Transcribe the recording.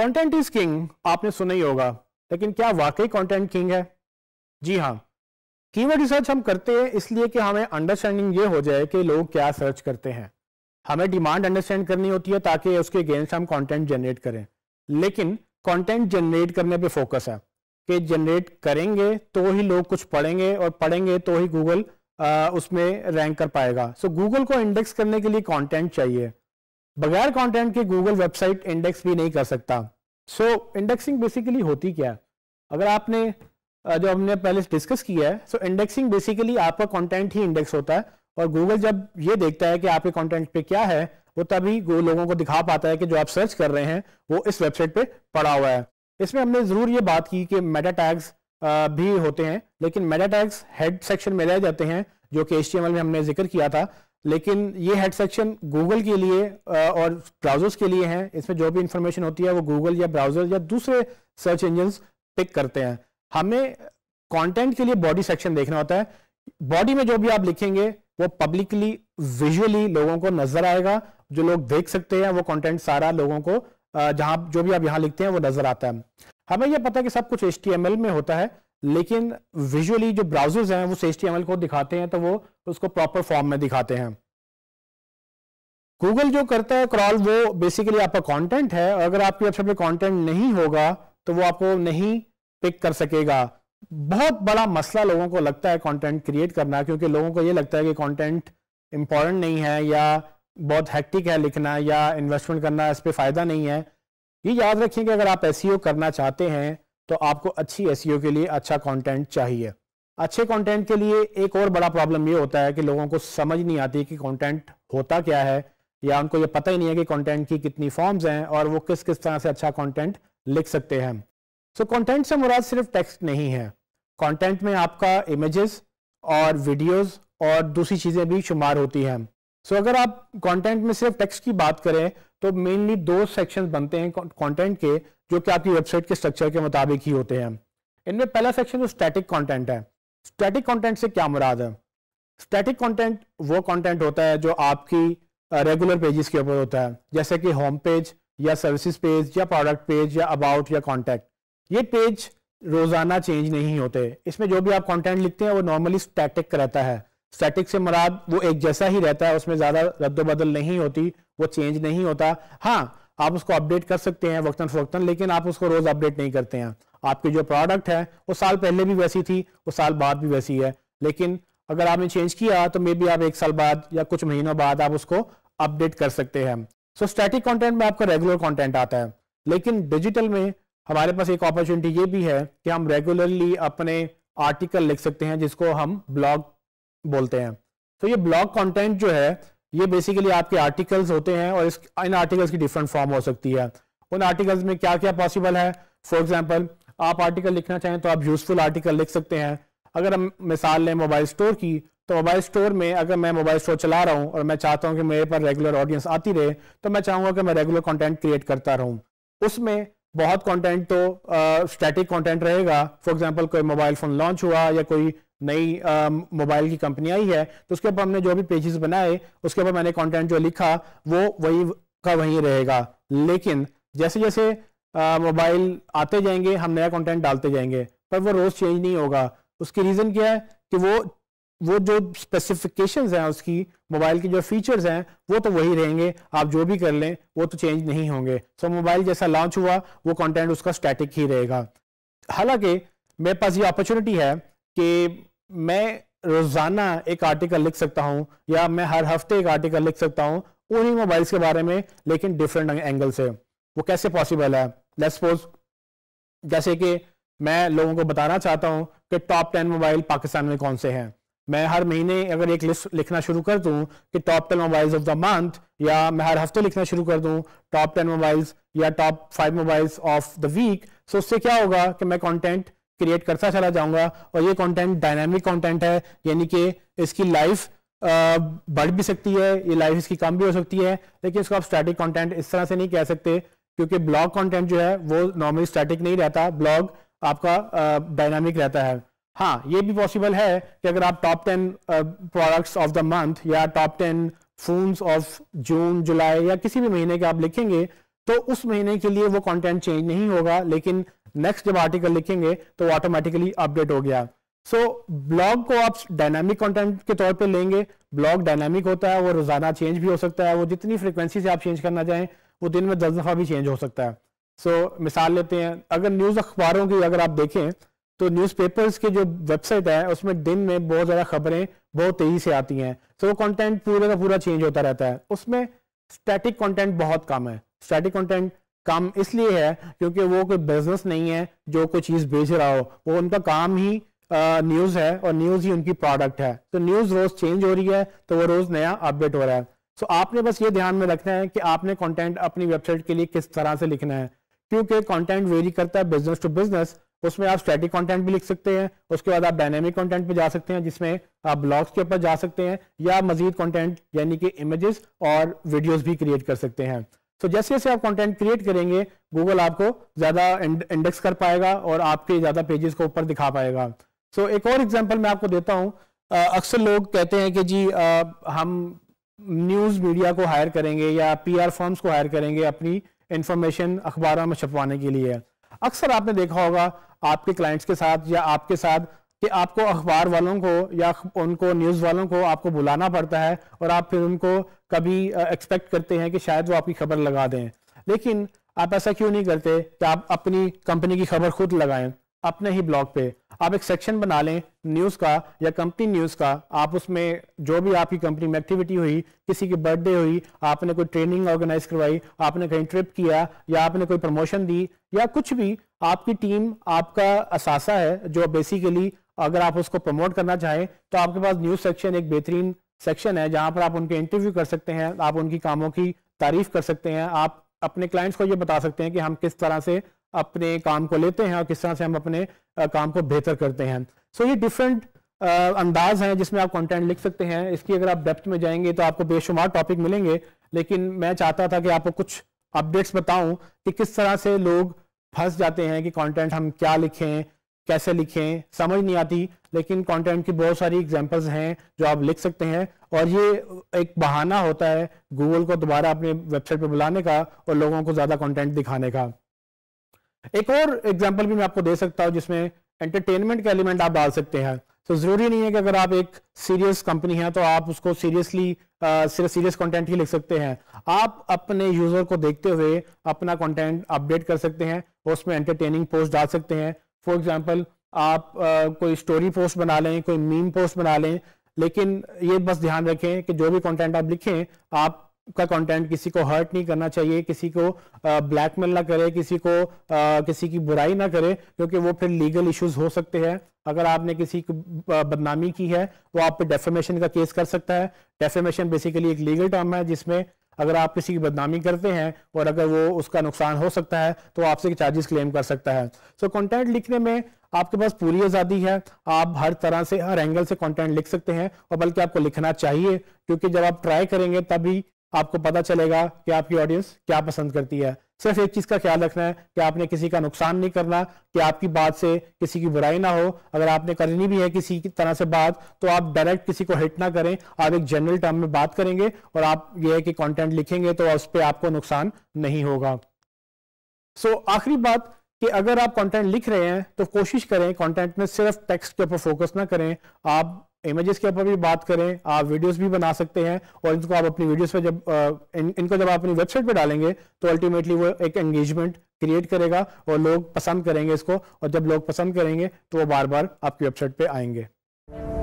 content is king आपने सुना ही होगा लेकिन क्या वाकई कंटेंट किंग है जी हाँ कीवर्ड रिसर्च हम करते हैं इसलिए कि हमें अंडरस्टैंडिंग ये हो जाए कि लोग क्या सर्च करते हैं हमें डिमांड अंडरस्टैंड करनी होती है ताकि उसके अगेंस्ट हम कंटेंट जनरेट करें लेकिन कंटेंट जनरेट करने पे फोकस है कि जनरेट करेंगे तो ही लोग कुछ पढ़ेंगे और पढ़ेंगे तो ही गूगल उसमें रैंक कर पाएगा सो so, गूगल को इंडेक्स करने के लिए कंटेंट चाहिए बगैर कंटेंट के गूगल वेबसाइट इंडेक्स भी नहीं कर सकता सो इंडेक्सिंग बेसिकली होती क्या अगर आपने जो हमने पहले डिस्कस किया है सो इंडेक्सिंग बेसिकली आपका कंटेंट ही इंडेक्स होता है और गूगल जब ये देखता है कि आपके कंटेंट पे क्या है वो तभी लोगों को दिखा पाता है कि जो आप सर्च कर रहे हैं वो इस वेबसाइट पे पड़ा हुआ है इसमें हमने ज़रूर ये बात की कि मेटा टैग्स भी होते हैं लेकिन मेटा टैग्स हेड सेक्शन में रह जाते हैं जो कि एच में हमने जिक्र किया था लेकिन ये हेड सेक्शन गूगल के लिए और ब्राउजर्स के लिए हैं इसमें जो भी इंफॉर्मेशन होती है वो गूगल या ब्राउजर या दूसरे सर्च इंजिन पिक करते हैं हमें कंटेंट के लिए बॉडी सेक्शन देखना होता है बॉडी में जो भी आप लिखेंगे वो पब्लिकली विजुअली लोगों को नजर आएगा जो लोग देख सकते हैं वो कंटेंट सारा लोगों को जहां जो भी आप यहां लिखते हैं वो नजर आता है हमें यह पता है कि सब कुछ एच में होता है लेकिन विजुअली जो ब्राउजर्स हैं वो सेस्टी को दिखाते हैं तो वो उसको प्रॉपर फॉर्म में दिखाते हैं गूगल जो करता है क्रॉल वो बेसिकली आपका कंटेंट है अगर आपकी वेबसाइट पे कंटेंट नहीं होगा तो वो आपको नहीं पिक कर सकेगा बहुत बड़ा मसला लोगों को लगता है कंटेंट क्रिएट करना क्योंकि लोगों को ये लगता है कि कंटेंट इंपॉर्टेंट नहीं है या बहुत हैक्टिक है लिखना या इन्वेस्टमेंट करना इस पर फ़ायदा नहीं है ये याद रखें कि अगर आप ऐसी e करना चाहते हैं तो आपको अच्छी एस e के लिए अच्छा कॉन्टेंट चाहिए अच्छे कॉन्टेंट के लिए एक और बड़ा प्रॉब्लम ये होता है कि लोगों को समझ नहीं आती कि कॉन्टेंट होता क्या है या उनको ये पता ही नहीं है कि कंटेंट की कितनी फॉर्म्स हैं और वो किस किस तरह से अच्छा कंटेंट लिख सकते हैं सो so, कंटेंट से मुराद सिर्फ टेक्स्ट नहीं है कंटेंट में आपका इमेजेस और वीडियोस और दूसरी चीज़ें भी शुमार होती हैं सो so, अगर आप कंटेंट में सिर्फ टेक्स्ट की बात करें तो मेनली दो सेक्शंस बनते हैं कंटेंट के जो कि आपकी वेबसाइट के स्ट्रक्चर के मुताबिक ही होते हैं इनमें पहला सेक्शन जो स्टैटिक कंटेंट है स्टैटिक कंटेंट से क्या मुराद है स्टैटिक कंटेंट वो कंटेंट होता है जो आपकी रेगुलर पेजेस के ऊपर होता है जैसे कि होम पेज या सर्विसेज पेज या प्रोडक्ट पेज या अबाउट या कॉन्टैक्ट ये पेज रोज़ाना चेंज नहीं होते इसमें जो भी आप कंटेंट लिखते हैं वो नॉर्मली स्टैटिक रहता है स्टैटिक से मुराद वो एक जैसा ही रहता है उसमें ज़्यादा रद्दोबदल नहीं होती वो चेंज नहीं होता हाँ आप उसको अपडेट कर सकते हैं वक्ता फोक्तन लेकिन आप उसको रोज अपडेट नहीं करते हैं आपके जो प्रोडक्ट है वो साल पहले भी वैसी थी वो साल बाद भी वैसी है लेकिन अगर आपने चेंज किया तो मे बी आप एक साल बाद या कुछ महीनों बाद आप उसको अपडेट कर सकते हैं सो स्टैटिक कंटेंट में आपका रेगुलर कंटेंट आता है लेकिन डिजिटल में हमारे पास एक अपॉर्चुनिटी ये भी है कि हम रेगुलरली अपने आर्टिकल लिख सकते हैं जिसको हम ब्लॉग बोलते हैं तो ये ब्लॉग कंटेंट जो है ये बेसिकली आपके आर्टिकल्स होते हैं और इस इन आर्टिकल्स की डिफरेंट फॉर्म हो सकती है उन आर्टिकल्स में क्या क्या पॉसिबल है फॉर एग्जाम्पल आप आर्टिकल लिखना चाहें तो आप यूजफुल आर्टिकल लिख सकते हैं अगर हम मिसाल लें मोबाइल स्टोर की तो मोबाइल स्टोर में अगर मैं मोबाइल स्टोर चला रहा हूं और मैं चाहता हूं कि मेरे पर रेगुलर ऑडियंस आती रहे तो मैं चाहूंगा कि मैं रेगुलर कंटेंट क्रिएट करता रहूं उसमें बहुत कंटेंट तो स्टैटिक uh, कंटेंट रहेगा फॉर एग्जांपल कोई मोबाइल फ़ोन लॉन्च हुआ या कोई नई मोबाइल की कंपनी आई है तो उसके ऊपर हमने जो भी पेजेस बनाए उसके ऊपर मैंने कंटेंट जो लिखा वो वही का वहीं रहेगा लेकिन जैसे जैसे मोबाइल आते जाएंगे हम नया कंटेंट डालते जाएंगे पर वो रोज़ चेंज नहीं होगा उसकी रीज़न क्या है कि वो वो जो स्पेसिफिकेशन हैं उसकी मोबाइल के जो फीचर्स हैं वो तो वही रहेंगे आप जो भी कर लें वो तो चेंज नहीं होंगे सो तो so, मोबाइल जैसा लॉन्च हुआ वो कंटेंट उसका स्टैटिक ही रहेगा हालांकि मेरे पास ये अपॉर्चुनिटी है कि मैं रोजाना एक आर्टिकल लिख सकता हूं या मैं हर हफ्ते एक आर्टिकल लिख सकता हूं उन्हीं मोबाइल्स के बारे में लेकिन डिफरेंट एंगल से वो कैसे पॉसिबल है लेट्स सपोज जैसे कि मैं लोगों को बताना चाहता हूं कि टॉप टेन मोबाइल पाकिस्तान में कौन से हैं मैं हर महीने अगर एक लिस्ट लिखना शुरू कर दूं कि top ten mobiles of the month या मैं हर हफ्ते लिखना शुरू कर दूं टॉप टेन मोबाइल्स या top five mobiles of the week so उससे क्या होगा कि मैं कंटेंट क्रिएट करता चला जाऊंगा और ये कंटेंट डायनामिक कंटेंट है यानी कि इसकी लाइफ बढ़ भी सकती है ये लाइफ इसकी कम भी हो सकती है लेकिन इसको आप स्टैटिक कंटेंट इस तरह से नहीं कह सकते क्योंकि ब्लॉग कंटेंट जो है वो नॉर्मली स्टैटिक नहीं रहता ब्लॉग आपका डायनामिक रहता है हाँ ये भी पॉसिबल है कि अगर आप top ten products of the month या top ten phone of June July या किसी भी महीने के आप लिखेंगे तो उस महीने के लिए वो कंटेंट चेंज नहीं होगा लेकिन नेक्स्ट जब आर्टिकल लिखेंगे तो ऑटोमेटिकली अपडेट हो गया सो so, ब्लॉग को आप डायनामिक कंटेंट के तौर पे लेंगे ब्लॉग डायनामिक होता है वो रोजाना चेंज भी हो सकता है वो जितनी फ्रिक्वेंसी से आप चेंज करना चाहें वो दिन में दस दफ़ा भी चेंज हो सकता है सो so, मिसाल लेते हैं अगर न्यूज़ अखबारों की अगर आप देखें तो न्यूज़पेपर्स की जो वेबसाइट है उसमें दिन में बहुत ज़्यादा खबरें बहुत तेज़ी से आती हैं सो so, वो कंटेंट पूरे का पूरा चेंज होता रहता है उसमें स्टैटिक कंटेंट बहुत कम है स्टैटिक कंटेंट काम इसलिए है क्योंकि वो कोई बिजनेस नहीं है जो कोई चीज़ बेच रहा हो वो उनका काम ही न्यूज़ है और न्यूज़ ही उनकी प्रोडक्ट है तो न्यूज़ रोज़ चेंज हो रही है तो वो रोज़ नया अपडेट हो रहा है सो आपने बस ये ध्यान में रखना है कि आपने कंटेंट अपनी वेबसाइट के लिए किस तरह से लिखना है क्योंकि कंटेंट वेरी करता है बिजनेस टू बिजनेस उसमें आप स्टैटिक कंटेंट भी लिख सकते हैं उसके बाद आप डायनेमिक कंटेंट पे जा सकते हैं जिसमें आप ब्लॉग्स के ऊपर जा सकते हैं या मजीद कंटेंट यानी कि इमेजेस और वीडियोस भी क्रिएट कर सकते हैं तो जैसे जैसे आप कंटेंट क्रिएट करेंगे गूगल आपको ज़्यादा इंडेक्स कर पाएगा और आपके ज़्यादा पेजेस को ऊपर दिखा पाएगा सो so, एक और एग्जांपल मैं आपको देता हूँ अक्सर लोग कहते हैं कि जी आ, हम न्यूज़ मीडिया को हायर करेंगे या पी फर्म्स को हायर करेंगे अपनी इंफॉर्मेशन अखबारों में छपवाने के लिए अक्सर आपने देखा होगा आपके क्लाइंट्स के साथ या आपके साथ कि आपको अखबार वालों को या उनको न्यूज़ वालों को आपको बुलाना पड़ता है और आप फिर उनको कभी एक्सपेक्ट करते हैं कि शायद वो आपकी खबर लगा दें लेकिन आप ऐसा क्यों नहीं करते कि आप अपनी कंपनी की खबर खुद लगाएं अपने ही ब्लॉग पे आप एक सेक्शन बना लें न्यूज़ का या कंपनी न्यूज़ का आप उसमें जो भी आपकी कंपनी में एक्टिविटी हुई किसी की बर्थडे हुई आपने कोई ट्रेनिंग ऑर्गेनाइज करवाई आपने कहीं ट्रिप किया या आपने कोई प्रमोशन दी या कुछ भी आपकी टीम आपका असासा है जो बेसिकली अगर आप उसको प्रमोट करना चाहें तो आपके पास न्यूज सेक्शन एक बेहतरीन सेक्शन है जहां पर आप उनके इंटरव्यू कर सकते हैं आप उनकी कामों की तारीफ कर सकते हैं आप अपने क्लाइंट्स को ये बता सकते हैं कि हम किस तरह से अपने काम को लेते हैं और किस तरह से हम अपने काम को बेहतर करते हैं सो so, ये डिफरेंट अंदाज हैं जिसमें आप कंटेंट लिख सकते हैं इसकी अगर आप डेप्थ में जाएंगे तो आपको बेशुमार टॉपिक मिलेंगे लेकिन मैं चाहता था कि आपको कुछ अपडेट्स बताऊं कि किस तरह से लोग फंस जाते हैं कि कंटेंट हम क्या लिखें कैसे लिखें समझ नहीं आती लेकिन कंटेंट की बहुत सारी एग्जांपल्स हैं जो आप लिख सकते हैं और ये एक बहाना होता है गूगल को दोबारा अपने वेबसाइट पर बुलाने का और लोगों को ज़्यादा कंटेंट दिखाने का एक और एग्जाम्पल भी मैं आपको दे सकता हूँ जिसमें एंटरटेनमेंट का एलिमेंट आप डाल सकते हैं तो ज़रूरी नहीं है कि अगर आप एक सीरियस कंपनी है तो आप उसको सीरियसली सिर्फ सीरियस कॉन्टेंट ही लिख सकते हैं आप अपने यूज़र को देखते हुए अपना कॉन्टेंट अपडेट कर सकते हैं उसमें एंटरटेनिंग पोस्ट डाल सकते हैं फॉर एग्जाम्पल आप आ, कोई स्टोरी पोस्ट बना लें कोई मीम पोस्ट बना लें लेकिन ये बस ध्यान रखें कि जो भी कंटेंट आप लिखें आप का कंटेंट किसी को हर्ट नहीं करना चाहिए किसी को ब्लैकमेल ना करे किसी को आ, किसी की बुराई ना करे क्योंकि वो फिर लीगल इश्यूज हो सकते हैं अगर आपने किसी की बदनामी की है वो तो आप पे डेफेमेशन का केस कर सकता है डेफेमेशन बेसिकली एक लीगल टर्म है जिसमें अगर आप किसी की बदनामी करते हैं और अगर वो उसका नुकसान हो सकता है तो आपसे चार्जेस क्लेम कर सकता है सो so, कंटेंट लिखने में आपके पास पूरी आज़ादी है आप हर तरह से हर एंगल से कंटेंट लिख सकते हैं और बल्कि आपको लिखना चाहिए क्योंकि जब आप ट्राई करेंगे तभी आपको पता चलेगा कि आपकी ऑडियंस क्या पसंद करती है सिर्फ एक चीज का ख्याल रखना है कि आपने किसी का नुकसान नहीं करना कि आपकी बात से किसी की बुराई ना हो अगर आपने करनी भी है किसी की तरह से बात तो आप डायरेक्ट किसी को हिट ना करें आप एक जनरल टर्म में बात करेंगे और आप यह है कि कंटेंट लिखेंगे तो उस पर आपको नुकसान नहीं होगा सो so, आखिरी बात कि अगर आप कंटेंट लिख रहे हैं तो कोशिश करें कंटेंट में सिर्फ टेक्स्ट के ऊपर फोकस ना करें आप इमेजेस के ऊपर भी बात करें आप वीडियोस भी बना सकते हैं और इनको आप अपनी वीडियोस पे जब इन, इनको जब आप अपनी वेबसाइट पे डालेंगे तो अल्टीमेटली वो एक एंगेजमेंट क्रिएट करेगा और लोग पसंद करेंगे इसको और जब लोग पसंद करेंगे तो वो बार बार आपकी वेबसाइट पे आएंगे